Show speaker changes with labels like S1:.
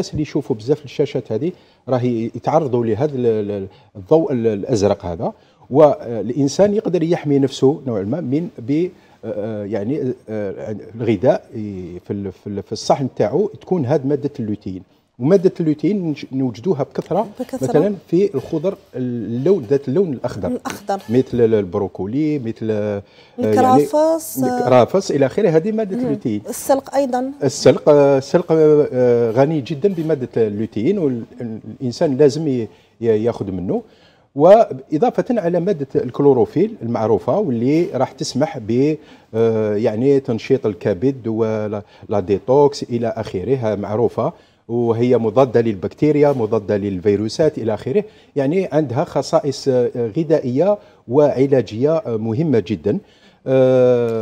S1: الناس اللي يشوفوا بزاف الشاشات هذه راه يتعرضوا لهذا الضوء الازرق هذا والانسان آه، يقدر يحمي نفسه نوعا ما من ب آه، آه، يعني الغذاء في الصحن تاعو تكون هذه ماده اللوتين وماده اللوتين نوجدوها بكثره, بكثرة. مثلا في الخضر اللون ذات اللون الاخضر الاخضر مثل البروكولي مثل الكرافس آه، يعني الكرافس آه، الى اخره هذه ماده اللوتين
S2: السلق ايضا
S1: السلق آه، السلق غني جدا بماده اللوتين والانسان لازم ياخذ منه وإضافة على مادة الكلوروفيل المعروفة واللي راح تسمح ب يعني تنشيط الكبد ولا ديتوكس إلى آخره معروفة وهي مضادة للبكتيريا مضادة للفيروسات إلى آخره يعني عندها خصائص آه، غذائية وعلاجية آه، مهمة جدا آه،